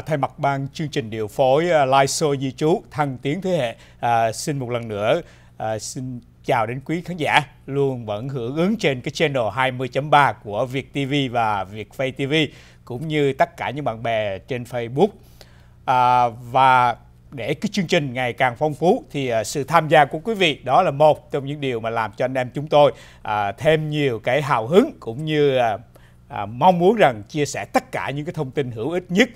thay mặt ban chương trình điều phối à, live show di Chú thăng tiến thế hệ à, xin một lần nữa à, xin chào đến quý khán giả luôn vẫn hưởng ứng trên cái channel 20.3 của Việt TV và Việt Face TV cũng như tất cả những bạn bè trên Facebook à, và để cái chương trình ngày càng phong phú thì à, sự tham gia của quý vị đó là một trong những điều mà làm cho anh em chúng tôi à, thêm nhiều cái hào hứng cũng như à, à, mong muốn rằng chia sẻ tất cả những cái thông tin hữu ích nhất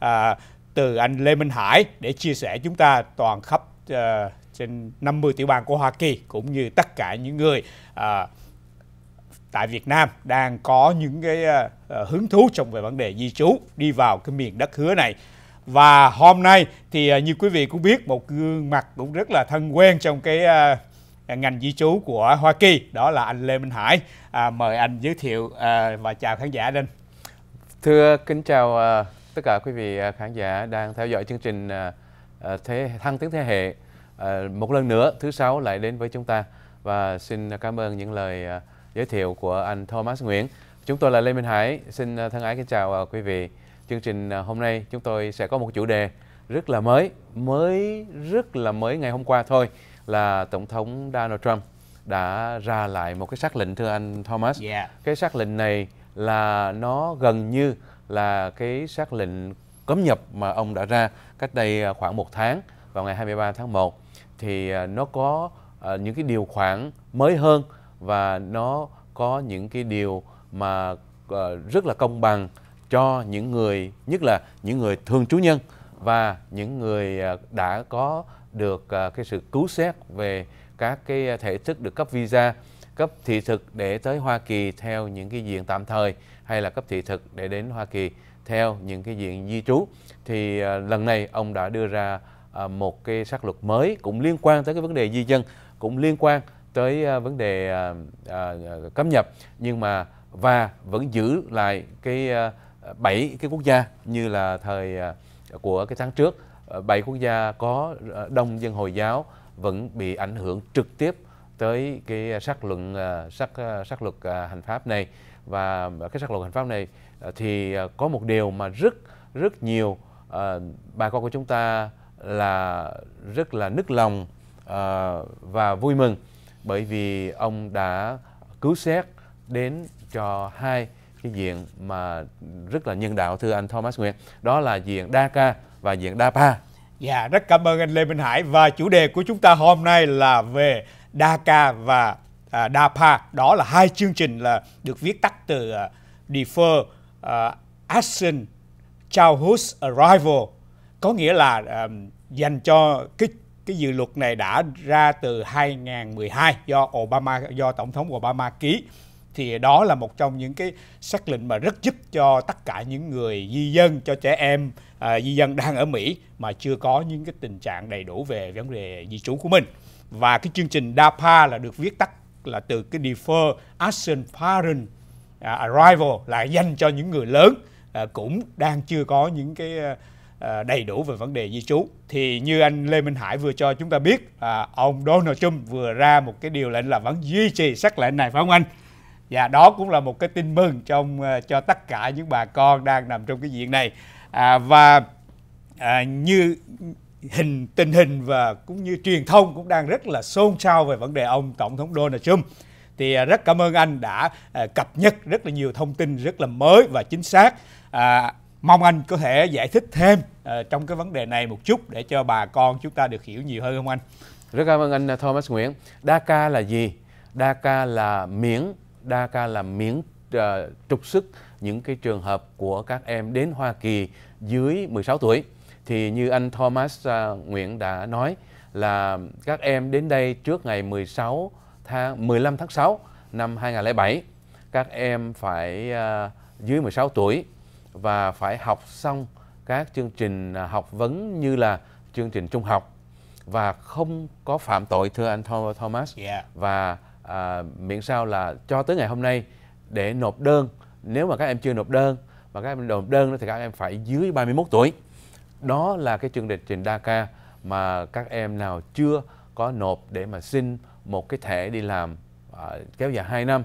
à, từ anh Lê Minh Hải để chia sẻ chúng ta toàn khắp à, trên 50 tiểu bang của Hoa Kỳ cũng như tất cả những người à, tại Việt Nam đang có những cái à, à, hứng thú trong về vấn đề di trú đi vào cái miền đất hứa này. Và hôm nay thì à, như quý vị cũng biết một gương mặt cũng rất là thân quen trong cái à, à ngành di trú của Hoa Kỳ đó là anh Lê Minh Hải. À, mời anh giới thiệu à, và chào khán giả lên Thưa kính chào à, tất cả quý vị à, khán giả đang theo dõi chương trình à, à, thế thăng tiến thế hệ một lần nữa thứ sáu lại đến với chúng ta và xin cảm ơn những lời giới thiệu của anh Thomas Nguyễn. Chúng tôi là Lê Minh Hải, xin thân ái kính chào quý vị. Chương trình hôm nay chúng tôi sẽ có một chủ đề rất là mới, mới rất là mới ngày hôm qua thôi là Tổng thống Donald Trump đã ra lại một cái xác lệnh thưa anh Thomas. Yeah. Cái xác lệnh này là nó gần như là cái xác lệnh cấm nhập mà ông đã ra cách đây à, khoảng một tháng vào ngày 23 tháng 1 thì à, nó có à, những cái điều khoản mới hơn và nó có những cái điều mà rất là công bằng cho những người nhất là những người thường trú nhân và những người đã có được cái sự cứu xét về các cái thể thức được cấp visa cấp thị thực để tới Hoa Kỳ theo những cái diện tạm thời hay là cấp thị thực để đến Hoa Kỳ theo những cái diện di trú thì à, lần này ông đã đưa ra à, một cái sắc luật mới cũng liên quan tới cái vấn đề di dân cũng liên quan tới à, vấn đề cấm nhập nhưng mà và vẫn giữ lại cái bảy cái quốc gia như là thời của cái tháng trước ờ, bảy quốc gia có ờ, đông dân hồi giáo vẫn bị ảnh hưởng trực tiếp tới cái sắc luận sắc à, sắc à, luật à, hành pháp này và cái sắc luật hành pháp này thì có một điều mà rất rất nhiều bà con của chúng ta là rất là nức lòng và vui mừng bởi vì ông đã cứu xét đến cho hai cái diện mà rất là nhân đạo thưa anh Thomas Nguyễn đó là diện Đa Ca và diện Đa Pa. Dạ, rất cảm ơn anh Lê Minh Hải và chủ đề của chúng ta hôm nay là về DACA và à, DAPA. Đó là hai chương trình là được viết tắt từ à, Defer à, Action Childhood Arrival, có nghĩa là à, dành cho cái cái dự luật này đã ra từ 2012 do Obama do tổng thống Obama ký thì đó là một trong những cái xác lệnh mà rất giúp cho tất cả những người di dân cho trẻ em à, di dân đang ở Mỹ mà chưa có những cái tình trạng đầy đủ về vấn đề di trú của mình và cái chương trình DAPA là được viết tắt là từ cái Defer Action Parent à, Arrival là dành cho những người lớn à, cũng đang chưa có những cái à, đầy đủ về vấn đề di trú thì như anh Lê Minh Hải vừa cho chúng ta biết ông Donald Trump vừa ra một cái điều lệnh là vẫn duy trì sắc lệnh này phải không anh? Và đó cũng là một cái tin mừng trong cho tất cả những bà con đang nằm trong cái diện này à, và à, như hình tình hình và cũng như truyền thông cũng đang rất là xôn xao về vấn đề ông tổng thống Donald Trump thì à, rất cảm ơn anh đã à, cập nhật rất là nhiều thông tin rất là mới và chính xác à, mong anh có thể giải thích thêm à, trong cái vấn đề này một chút để cho bà con chúng ta được hiểu nhiều hơn không anh rất cảm ơn anh Thomas Nguyễn DACA là gì DACA là miễn DACA là miễn uh, trục xuất những cái trường hợp của các em đến Hoa Kỳ dưới 16 tuổi thì như anh Thomas uh, Nguyễn đã nói là các em đến đây trước ngày 16 tháng 15 tháng 6 năm 2007 các em phải uh, dưới 16 tuổi và phải học xong các chương trình à, học vấn như là chương trình trung học và không có phạm tội thưa anh Thomas yeah. Dạ. và à, miễn sao là cho tới ngày hôm nay để nộp đơn nếu mà các em chưa nộp đơn mà các em nộp đơn thì các em phải dưới 31 tuổi đó là cái chương trình trình đa ca mà các em nào chưa có nộp để mà xin một cái thẻ đi làm à, kéo dài 2 năm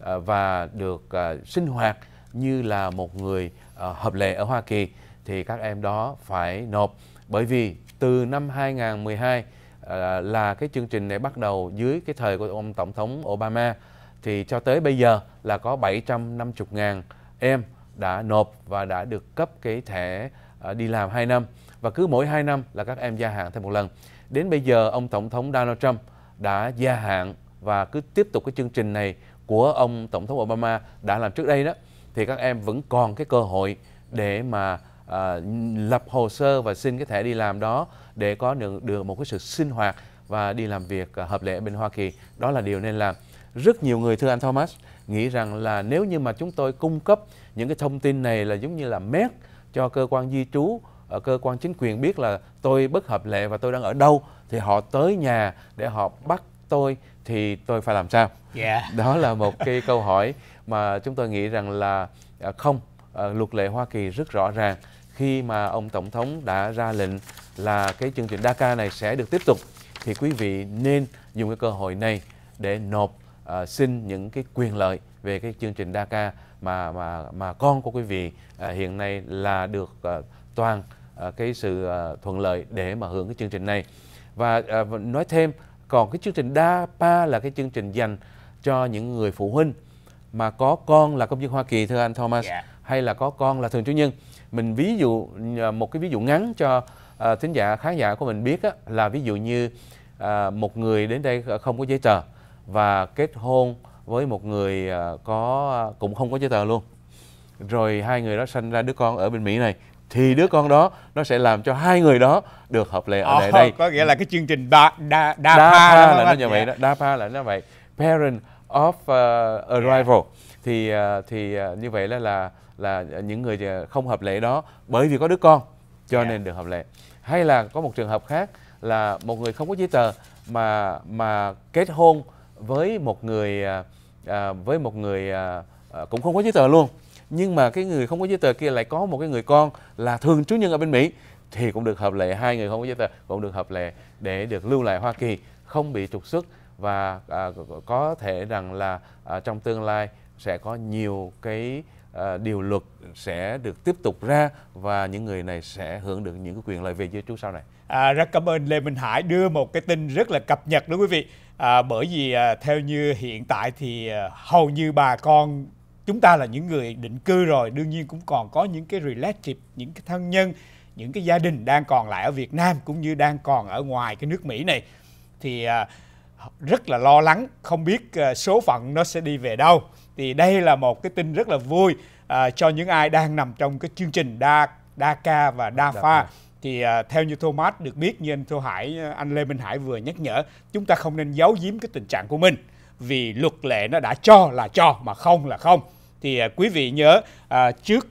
à, và được à, sinh hoạt như là một người à, hợp lệ ở Hoa Kỳ thì các em đó phải nộp bởi vì từ năm 2012 à, là cái chương trình này bắt đầu dưới cái thời của ông tổng thống Obama thì cho tới bây giờ là có 750.000 em đã nộp và đã được cấp cái thẻ À, đi làm 2 năm và cứ mỗi 2 năm là các em gia hạn thêm một lần. Đến bây giờ ông tổng thống Donald Trump đã gia hạn và cứ tiếp tục cái chương trình này của ông tổng thống Obama đã làm trước đây đó thì các em vẫn còn cái cơ hội để mà à, lập hồ sơ và xin cái thẻ đi làm đó để có được, được một cái sự sinh hoạt và đi làm việc à, hợp lệ bên Hoa Kỳ. Đó là điều nên làm. Rất nhiều người thưa anh Thomas nghĩ rằng là nếu như mà chúng tôi cung cấp những cái thông tin này là giống như là mét cho cơ quan di trú ở ờ, cơ quan chính quyền biết là tôi bất hợp lệ và tôi đang ở đâu thì họ tới nhà để họ bắt tôi thì tôi phải làm sao? Yeah. Dạ. Đó là một cái câu hỏi mà chúng tôi nghĩ rằng là ờ, không ờ, luật lệ Hoa Kỳ rất rõ ràng khi mà ông tổng thống đã ra lệnh là cái chương trình DACA này sẽ được tiếp tục thì quý vị nên dùng cái cơ hội này để nộp uh, xin những cái quyền lợi về cái chương trình DACA mà mà mà con của quý vị à, hiện nay là được à, toàn à, cái sự à, thuận lợi để mà hưởng cái chương trình này và à, nói thêm còn cái chương trình đa là cái chương trình dành cho những người phụ huynh mà có con là công dân Hoa Kỳ thưa anh Thomas yeah. Dạ. hay là có con là thường trú nhân mình ví dụ à, một cái ví dụ ngắn cho uh, thính giả khán giả của mình biết á, là ví dụ như uh, một người đến đây không có giấy tờ và kết hôn với một người à, có à, cũng không có giấy tờ luôn rồi hai người đó sanh ra đứa con ở bên mỹ này thì đứa con đó nó sẽ làm cho hai người đó được hợp lệ ở lại đây có nghĩa là cái chương trình ba đa đa, đa pa, pa là nó như vậy dạ. đó đa pa là nó vậy parent of uh, arrival yeah. Dạ. thì uh, thì uh, như vậy là là là những người không hợp lệ đó bởi vì có đứa con cho yeah. Dạ. nên được hợp lệ hay là có một trường hợp khác là một người không có giấy tờ mà mà kết hôn với một người uh, à, với một người à, à, cũng không có giấy tờ luôn nhưng mà cái người không có giấy tờ kia lại có một cái người con là thường trú nhân ở bên Mỹ thì cũng được hợp lệ hai người không có giấy tờ cũng được hợp lệ để được lưu lại Hoa Kỳ không bị trục xuất và à, có thể rằng là à, trong tương lai sẽ có nhiều cái Ờ, điều luật sẽ được tiếp tục ra và những người này sẽ hưởng được những cái quyền lợi về di trú sau này. À, rất cảm ơn Lê Minh Hải đưa một cái tin rất là cập nhật đó quý vị. À, bởi vì à, theo như hiện tại thì à, hầu như bà con chúng ta là những người định cư rồi đương nhiên cũng còn có những cái relative những cái thân nhân những cái gia đình đang còn lại ở Việt Nam cũng như đang còn ở ngoài cái nước Mỹ này thì à, rất là lo lắng không biết à, số phận nó sẽ đi về đâu thì đây là một cái tin rất là vui à, cho những ai đang nằm trong cái chương trình đa đa ca và đa pha thì à, theo như Thomas được biết như anh Thu Hải anh Lê Minh Hải vừa nhắc nhở chúng ta không nên giấu giếm cái tình trạng của mình vì luật lệ nó đã cho là cho mà không là không thì à, quý vị nhớ à, trước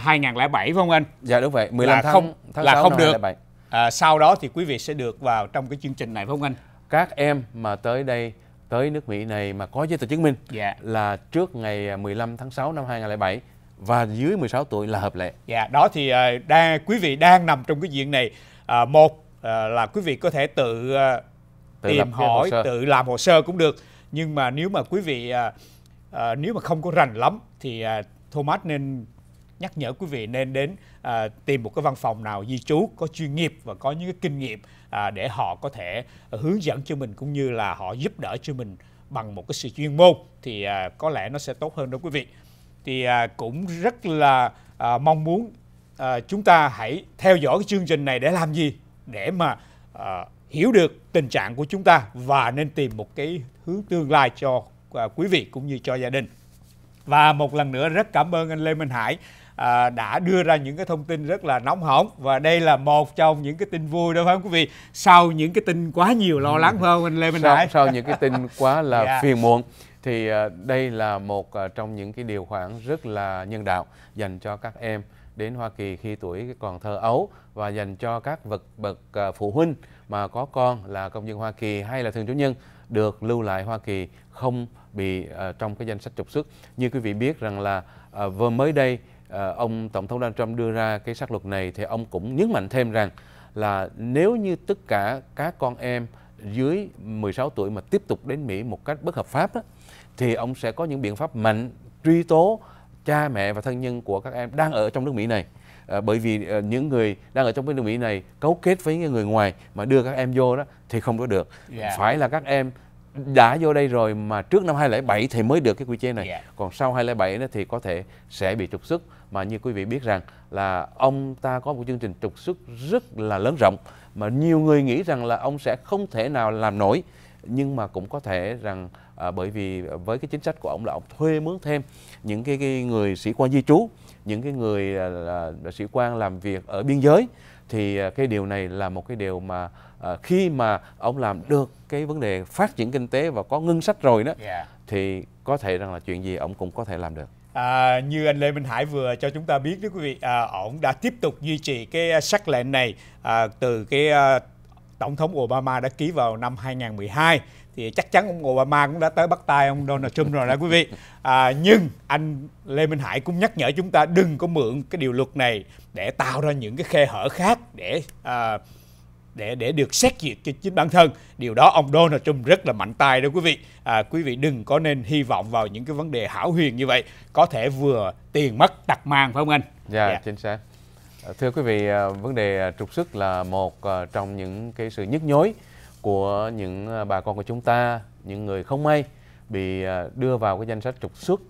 2007 phải không anh? Dạ đúng vậy, 15 là tháng, không, tháng là 6 không được. 2007. À, sau đó thì quý vị sẽ được vào trong cái chương trình này phải không anh? Các em mà tới đây tới nước Mỹ này mà có giấy tờ chứng minh dạ. là trước ngày 15 à, tháng 6 năm 2007 và dưới 16 tuổi là hợp lệ. Dạ, đó thì à, đang quý vị đang nằm trong cái diện này. À, một à, là quý vị có thể tự, à, tự tìm hỏi, tự làm hồ sơ cũng được. Nhưng mà nếu mà quý vị à, à, nếu mà không có rành lắm thì à, Thomas nên nhắc nhở quý vị nên đến à, tìm một cái văn phòng nào di trú có chuyên nghiệp và có những cái kinh nghiệm À, để họ có thể hướng dẫn cho mình cũng như là họ giúp đỡ cho mình bằng một cái sự chuyên môn thì à, có lẽ nó sẽ tốt hơn đó quý vị thì à, cũng rất là mong muốn chúng ta hãy theo dõi cái chương trình này để làm gì để mà hiểu được tình trạng của chúng ta và nên tìm một cái hướng tương lai cho quý vị cũng như cho gia đình và một lần nữa rất cảm ơn anh Lê Minh Hải à, đã đưa ra những cái thông tin rất là nóng hỏng và đây là một trong những cái tin vui đó phải không quý vị sau những cái tin quá nhiều lo lắng phải không anh lê minh hải sau những cái tin quá là yeah. Dạ. phiền muộn thì à, đây là một à, trong những cái điều khoản rất là nhân đạo dành cho các em đến Hoa Kỳ khi tuổi còn thơ ấu và dành cho các vật bậc à, phụ huynh mà có con là công dân Hoa Kỳ hay là thường trú nhân được lưu lại Hoa Kỳ không bị uh, trong cái danh sách trục xuất. Như quý vị biết rằng là uh, vừa mới đây Ờ, ông tổng thống Donald Trump đưa ra cái sắc luật này thì ông cũng nhấn mạnh thêm rằng là nếu như tất cả các con em dưới 16 tuổi mà tiếp tục đến Mỹ một cách bất hợp pháp đó, thì ông sẽ có những biện pháp mạnh truy tố cha mẹ và thân nhân của các em đang ở trong nước Mỹ này à, bởi vì à, những người đang ở trong nước Mỹ này cấu kết với những người ngoài mà đưa các em vô đó thì không có được yeah. Dạ. phải là các em đã vô đây rồi mà trước năm 2007 thì mới được cái quy chế này yeah. Dạ. còn sau 2007 đó thì có thể sẽ bị trục xuất mà như quý vị biết rằng là ông ta có một chương trình trục xuất rất là lớn rộng mà nhiều người nghĩ rằng là ông sẽ không thể nào làm nổi nhưng mà cũng có thể rằng à, bởi vì với cái chính sách của ông là ông thuê mướn thêm những cái, cái người sĩ quan di trú những cái người là, là sĩ quan làm việc ở biên giới thì à, cái điều này là một cái điều mà à, khi mà ông làm được cái vấn đề phát triển kinh tế và có ngân sách rồi đó yeah. Dạ. thì có thể rằng là chuyện gì ông cũng có thể làm được À, như anh Lê Minh Hải vừa cho chúng ta biết đó quý vị, à, ông đã tiếp tục duy trì cái à, sắc lệnh này à, từ cái à, tổng thống Obama đã ký vào năm 2012 thì chắc chắn ông Obama cũng đã tới bắt tay ông Donald Trump rồi đó quý vị. À, nhưng anh Lê Minh Hải cũng nhắc nhở chúng ta đừng có mượn cái điều luật này để tạo ra những cái khe hở khác để à, để để được xét duyệt cho chính bản thân điều đó ông Donald Trump rất là mạnh tay đó quý vị à, quý vị đừng có nên hy vọng vào những cái vấn đề hảo huyền như vậy có thể vừa tiền mất tật mang phải không anh? Dạ, dạ. chính xác. À, thưa quý vị, à, vấn đề à, trục xuất là một trong những cái sự nhức nhối của những bà con của chúng ta, những người không may bị đưa vào cái danh sách trục xuất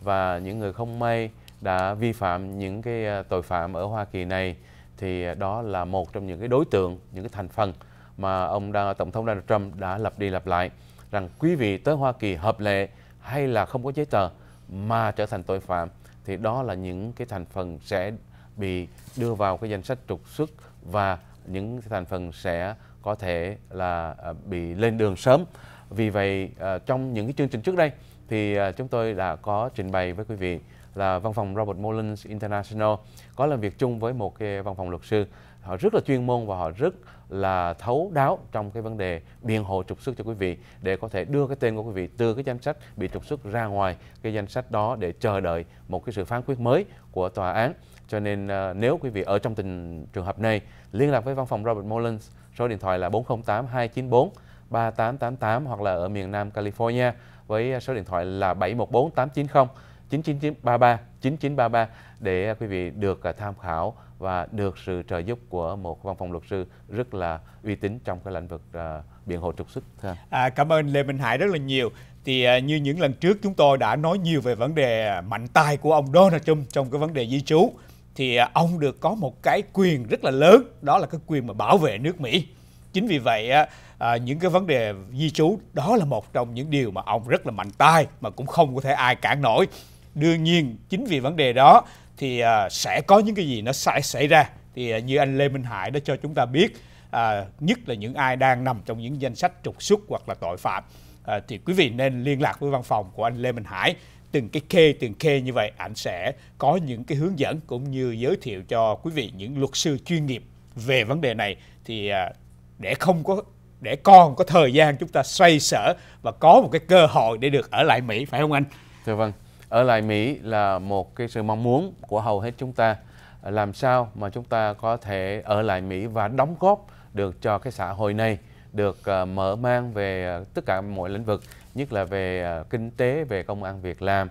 và những người không may đã vi phạm những cái tội phạm ở Hoa Kỳ này thì đó là một trong những cái đối tượng, những cái thành phần mà ông tổng thống Donald Trump đã lặp đi lặp lại rằng quý vị tới Hoa Kỳ hợp lệ hay là không có giấy tờ mà trở thành tội phạm thì đó là những cái thành phần sẽ bị đưa vào cái danh sách trục xuất và những thành phần sẽ có thể là à, bị lên đường sớm. Vì vậy à, trong những cái chương trình trước đây thì à, chúng tôi đã có trình bày với quý vị là văn phòng Robert Mullins International có làm việc chung với một cái văn phòng luật sư họ rất là chuyên môn và họ rất là thấu đáo trong cái vấn đề biện hộ trục xuất cho quý vị để có thể đưa cái tên của quý vị từ cái danh sách bị trục xuất ra ngoài cái danh sách đó để chờ đợi một cái sự phán quyết mới của tòa án cho nên ờ, nếu quý vị ở trong tình trường hợp này liên lạc với văn phòng Robert Mullins số điện thoại là 408 294 3888 hoặc là ở miền Nam California với số điện thoại là 714 890 99933 9933 để à, quý vị được à, tham khảo và được sự trợ giúp của một văn phòng luật sư rất là uy tín trong cái lĩnh vực uh, biện hộ trục xuất. À, cảm ơn Lê Minh Hải rất là nhiều. Thì uh, như những lần trước chúng tôi đã nói nhiều về vấn đề mạnh tay của ông Donald Trump trong cái vấn đề di trú. Thì uh, ông được có một cái quyền rất là lớn, đó là cái quyền mà bảo vệ nước Mỹ. Chính vì vậy à, những cái vấn đề di trú đó là một trong những điều mà ông rất là mạnh tay mà cũng không có thể ai cản nổi đương nhiên chính vì vấn đề đó thì à, sẽ có những cái gì nó sẽ xảy ra thì à, như anh Lê Minh Hải đã cho chúng ta biết à, nhất là những ai đang nằm trong những danh sách trục xuất hoặc là tội phạm à, thì quý vị nên liên lạc với văn phòng của anh Lê Minh Hải từng cái kê từng kê như vậy anh sẽ có những cái hướng dẫn cũng như giới thiệu cho quý vị những luật sư chuyên nghiệp về vấn đề này thì à, để không có để còn có thời gian chúng ta xoay sở và có một cái cơ hội để được ở lại Mỹ phải không anh? Thưa dạ vâng ở lại Mỹ là một cái sự mong muốn của hầu hết chúng ta làm sao mà chúng ta có thể ở lại Mỹ và đóng góp được cho cái xã hội này được ờ, mở mang về ờ, tất cả mọi lĩnh vực nhất là về ờ, kinh tế về công an việc làm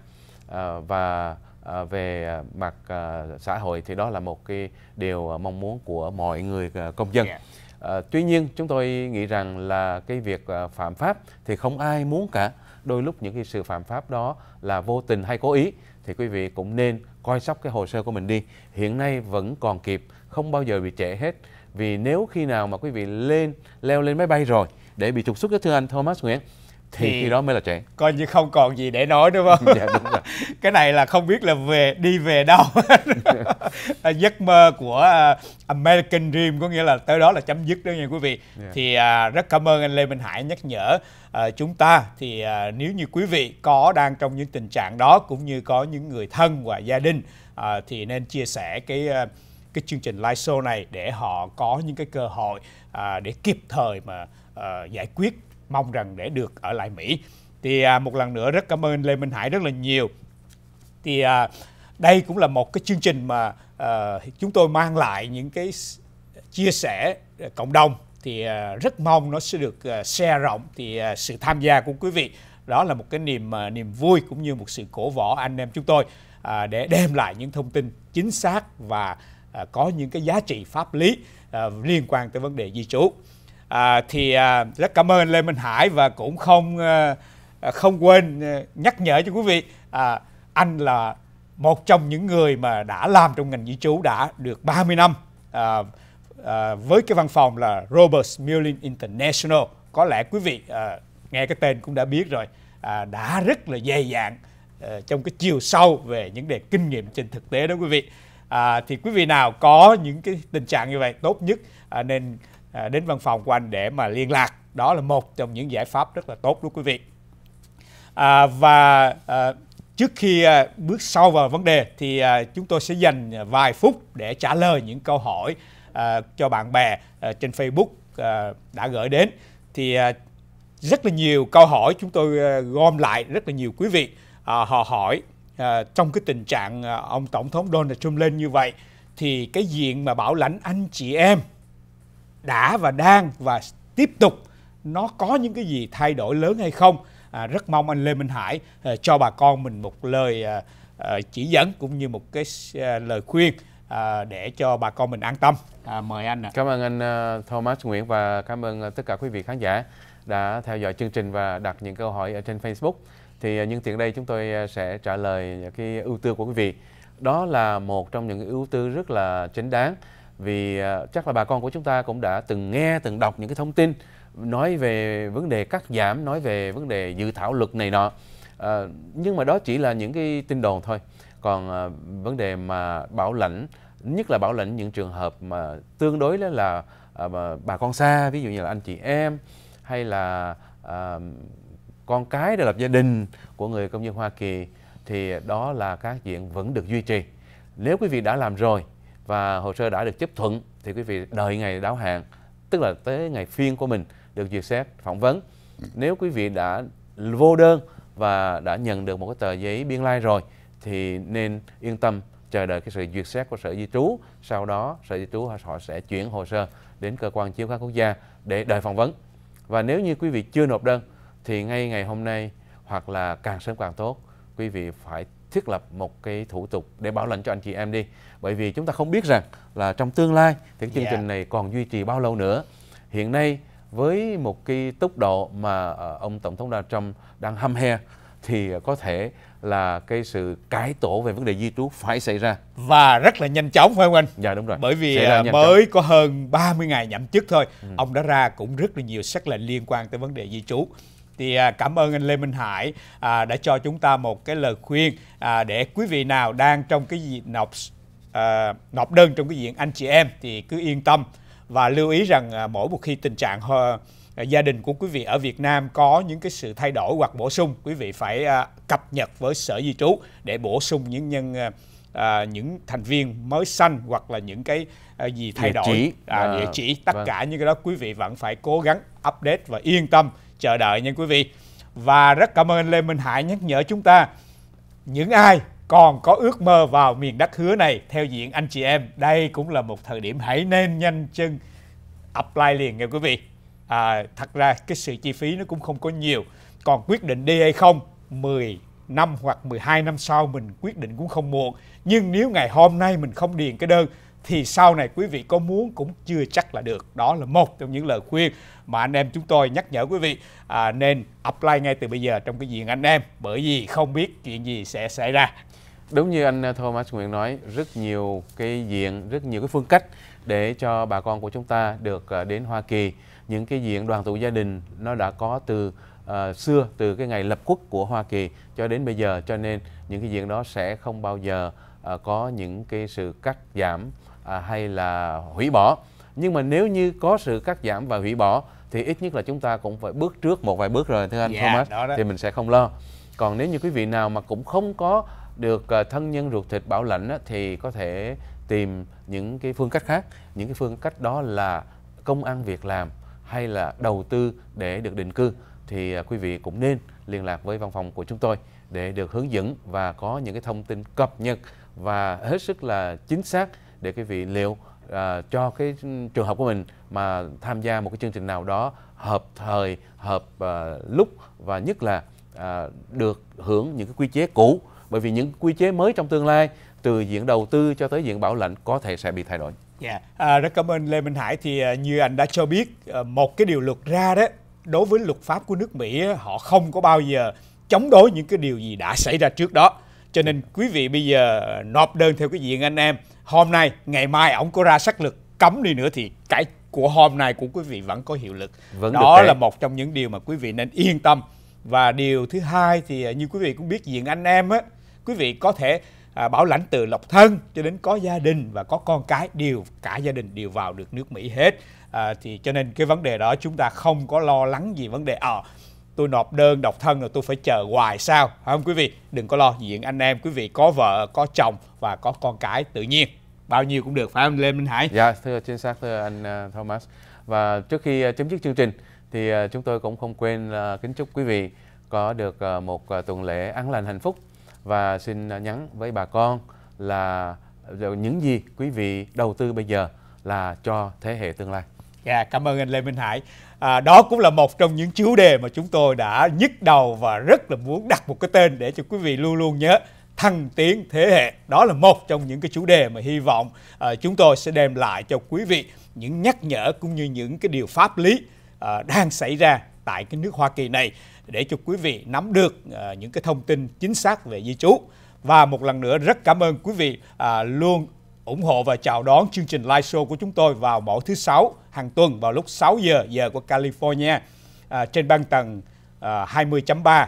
và về mặt xã hội thì đó là một cái điều mong muốn của mọi người công dân dạ. tuy nhiên chúng tôi nghĩ rằng là cái việc phạm pháp thì không ai muốn cả đôi lúc những cái sự phạm pháp đó là vô tình hay cố ý thì quý vị cũng nên coi sóc cái hồ sơ của mình đi hiện nay vẫn còn kịp không bao giờ bị trễ hết vì nếu khi nào mà quý vị lên leo lên máy bay rồi để bị trục xuất thưa anh Thomas Nguyễn thì, thì khi đó mới là trẻ coi như không còn gì để nói đúng không dạ đúng rồi cái này là không biết là về đi về đâu giấc mơ của à, American Dream có nghĩa là tới đó là chấm dứt đó nha quý vị yeah. Dạ. thì à, rất cảm ơn anh Lê Minh Hải nhắc nhở à, chúng ta thì à, nếu như quý vị có đang trong những tình trạng đó cũng như có những người thân và gia đình à, thì nên chia sẻ cái à, cái chương trình live show này để họ có những cái cơ hội à, để kịp thời mà à, giải quyết mong rằng để được ở lại Mỹ. Thì à, một lần nữa rất cảm ơn Lê Minh Hải rất là nhiều. Thì à, đây cũng là một cái chương trình mà à, chúng tôi mang lại những cái chia sẻ à, cộng đồng thì à, rất mong nó sẽ được à, share rộng thì à, sự tham gia của quý vị đó là một cái niềm à, niềm vui cũng như một sự cổ võ anh em chúng tôi à, để đem lại những thông tin chính xác và à, có những cái giá trị pháp lý à, liên quan tới vấn đề di trú à, thì à, rất cảm ơn lê minh hải và cũng không à, không quên ờ, nhắc nhở cho quý vị à, anh là một trong những người mà đã làm trong ngành di trú đã được 30 năm à, à, với cái văn phòng là Robert Mullin International có lẽ quý vị à, nghe cái tên cũng đã biết rồi à, đã rất là dày dạn à, trong cái chiều sâu về những đề kinh nghiệm trên thực tế đó quý vị à, thì quý vị nào có những cái tình trạng như vậy tốt nhất à, nên à, đến văn phòng của anh để mà liên lạc đó là một trong những giải pháp rất là tốt đúng quý vị à, và à, trước khi à, bước sâu vào vấn đề thì à, chúng tôi sẽ dành vài phút để trả lời những câu hỏi à, cho bạn bè à, trên Facebook à, đã gửi đến thì à, rất là nhiều câu hỏi chúng tôi à, gom lại rất là nhiều quý vị à, họ hỏi à, trong cái tình trạng à, ông tổng thống Donald Trump lên như vậy thì cái diện mà bảo lãnh anh chị em đã và đang và tiếp tục nó có những cái gì thay đổi lớn hay không à, rất mong anh Lê Minh Hải à, cho bà con mình một lời à, à, chỉ dẫn cũng như một cái à, lời khuyên à, để cho bà con mình an tâm à, mời anh ạ. À. cảm ơn anh à, Thomas Nguyễn và cảm ơn à, tất cả quý vị khán giả đã theo dõi chương trình và đặt những câu hỏi ở trên Facebook thì à, nhân tiện đây chúng tôi sẽ trả lời cái ưu tư của quý vị đó là một trong những ưu tư rất là chính đáng vì à, chắc là bà con của chúng ta cũng đã từng nghe từng đọc những cái thông tin nói về vấn đề cắt giảm nói về vấn đề dự thảo luật này nọ uh, nhưng mà đó chỉ là những cái tin đồn thôi còn uh, vấn đề mà bảo lãnh nhất là bảo lãnh những trường hợp mà tương đối là, là bà con xa ví dụ như là anh chị em hay là uh, con cái đã lập gia đình của người công dân Hoa Kỳ thì đó là các diện vẫn được duy trì. Nếu quý vị đã làm rồi và hồ sơ đã được chấp thuận thì quý vị đợi ngày đáo hạn tức là tới ngày phiên của mình được duyệt xét phỏng vấn nếu quý vị đã vô đơn và đã nhận được một cái tờ giấy biên lai rồi thì nên yên tâm chờ đợi cái sự duyệt xét của sở di trú sau đó sở di trú họ sẽ chuyển hồ sơ đến cơ quan chiếu khoán quốc gia để đợi phỏng vấn và nếu như quý vị chưa nộp đơn thì ngay ngày hôm nay hoặc là càng sớm càng tốt quý vị phải thiết lập một cái thủ tục để bảo lãnh cho anh chị em đi bởi vì chúng ta không biết rằng là trong tương lai thì cái chương yeah. Dạ. trình này còn duy trì bao lâu nữa hiện nay với một cái tốc độ mà ờ, ông tổng thống Donald Trump đang hăm he thì có thể là cái sự cải tổ về vấn đề di trú phải xảy ra và rất là nhanh chóng phải không anh? Dạ đúng rồi. Bởi vì ờ, mới chóng. có hơn 30 ngày nhậm chức thôi, ừ. ông đã ra cũng rất là nhiều sắc lệnh liên quan tới vấn đề di trú thì à, cảm ơn anh Lê Minh Hải à, đã cho chúng ta một cái lời khuyên à, để quý vị nào đang trong cái gì nộp nộp đơn trong cái diện anh chị em thì cứ yên tâm và lưu ý rằng mỗi một khi tình trạng gia đình của quý vị ở Việt Nam có những cái sự thay đổi hoặc bổ sung quý vị phải cập nhật với sở di trú để bổ sung những nhân à, những thành viên mới sanh hoặc là những cái à, gì thay địa đổi chỉ. À, à, địa chỉ tất vâng. cả những cái đó quý vị vẫn phải cố gắng update và yên tâm chờ đợi nha quý vị. Và rất cảm ơn Lê Minh Hải nhắc nhở chúng ta những ai còn có ước mơ vào miền đất hứa này theo diện anh chị em đây cũng là một thời điểm hãy nên nhanh chân apply liền nha quý vị à, thật ra cái sự chi phí nó cũng không có nhiều còn quyết định đi hay không 10 năm hoặc 12 năm sau mình quyết định cũng không muộn nhưng nếu ngày hôm nay mình không điền cái đơn thì sau này quý vị có muốn cũng chưa chắc là được đó là một trong những lời khuyên mà anh em chúng tôi nhắc nhở quý vị à, nên apply ngay từ bây giờ trong cái diện anh em bởi vì không biết chuyện gì sẽ xảy ra đúng như anh ờ, Thomas Nguyễn nói rất nhiều cái diện rất nhiều cái phương cách để cho bà con của chúng ta được ờ, đến Hoa Kỳ những cái diện đoàn tụ gia đình nó đã có từ uh, xưa từ cái ngày lập quốc của Hoa Kỳ cho đến bây giờ cho nên những cái diện đó sẽ không bao giờ uh, có những cái sự cắt giảm À, hay là hủy bỏ nhưng mà nếu như có sự cắt giảm và hủy bỏ thì ít nhất là chúng ta cũng phải bước trước một vài bước rồi thưa anh yeah, dạ, Thomas đó đó. thì mình sẽ không lo còn nếu như quý vị nào mà cũng không có được à, thân nhân ruột thịt bảo lãnh thì có thể tìm những cái phương cách khác những cái phương cách đó là công ăn việc làm hay là đầu tư để được định cư thì à, quý vị cũng nên liên lạc với văn phòng của chúng tôi để được hướng dẫn và có những cái thông tin cập nhật và hết sức là chính xác để quý vị liệu à, cho cái trường hợp của mình mà tham gia một cái chương trình nào đó hợp thời hợp à, lúc và nhất là à, được hưởng những cái quy chế cũ bởi vì những quy chế mới trong tương lai từ diện đầu tư cho tới diện bảo lãnh có thể sẽ bị thay đổi. Dạ, yeah. à, rất cảm ơn Lê Minh Hải thì à, như anh đã cho biết à, một cái điều luật ra đó đối với luật pháp của nước Mỹ họ không có bao giờ chống đối những cái điều gì đã xảy ra trước đó cho nên quý vị bây giờ nộp đơn theo cái diện anh em hôm nay ngày mai ổng có ra sắc lực cấm đi nữa thì cái của hôm nay của quý vị vẫn có hiệu lực vẫn đó là một trong những điều mà quý vị nên yên tâm và điều thứ hai thì à, như quý vị cũng biết diện anh em á quý vị có thể à, bảo lãnh từ lộc thân cho đến có gia đình và có con cái đều cả gia đình đều vào được nước Mỹ hết à, thì cho nên cái vấn đề đó chúng ta không có lo lắng gì vấn đề ờ à, tôi nộp đơn độc thân rồi tôi phải chờ hoài sao phải không quý vị đừng có lo diện anh em quý vị có vợ có chồng và có con cái tự nhiên bao nhiêu cũng được phải không lê minh hải dạ thưa chính xác thưa anh à, thomas và trước khi à, chấm dứt chương trình thì à, chúng tôi cũng không quên kính chúc quý vị có được một tuần lễ an lành hạnh phúc và xin nhắn với bà con là những gì quý vị đầu tư bây giờ là cho thế hệ tương lai Dạ, yeah, cảm ơn anh Lê Minh Hải. À, đó cũng là một trong những chủ đề mà chúng tôi đã nhức đầu và rất là muốn đặt một cái tên để cho quý vị luôn luôn nhớ thăng tiến thế hệ. Đó là một trong những cái chủ đề mà hy vọng à, chúng tôi sẽ đem lại cho quý vị những nhắc nhở cũng như những cái điều pháp lý à, đang xảy ra tại cái nước Hoa Kỳ này để cho quý vị nắm được à, những cái thông tin chính xác về di trú. Và một lần nữa rất cảm ơn quý vị à, luôn ủng hộ và chào đón chương trình live show của chúng tôi vào mỗi thứ sáu hàng tuần vào lúc 6 giờ giờ của California à, trên ban tầng à, 20.3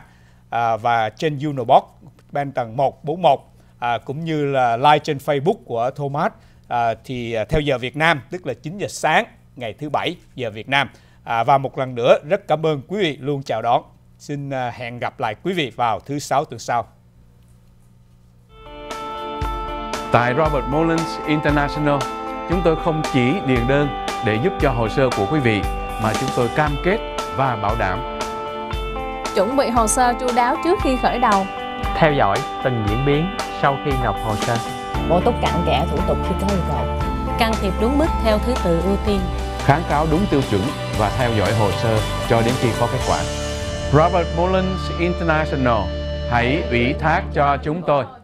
à, và trên Unobox ban tầng 141 à, cũng như là live trên Facebook của Thomas à, thì à, theo giờ Việt Nam tức là 9 giờ sáng ngày thứ bảy giờ Việt Nam à, và một lần nữa rất cảm ơn quý vị luôn chào đón xin à, hẹn gặp lại quý vị vào thứ sáu tuần sau Tại Robert Mullins International, chúng tôi không chỉ điền đơn để giúp cho hồ sơ của quý vị mà chúng tôi cam kết và bảo đảm. Chuẩn bị hồ sơ chu đáo trước khi khởi đầu. Theo dõi từng diễn biến sau khi nộp hồ sơ. Bổ túc cặn kẽ thủ tục khi có yêu cầu. Can thiệp đúng mức theo thứ tự ưu tiên. Kháng cáo đúng tiêu chuẩn và theo dõi hồ sơ cho đến khi có kết quả. Robert Mullins International hãy ủy thác cho chúng tôi.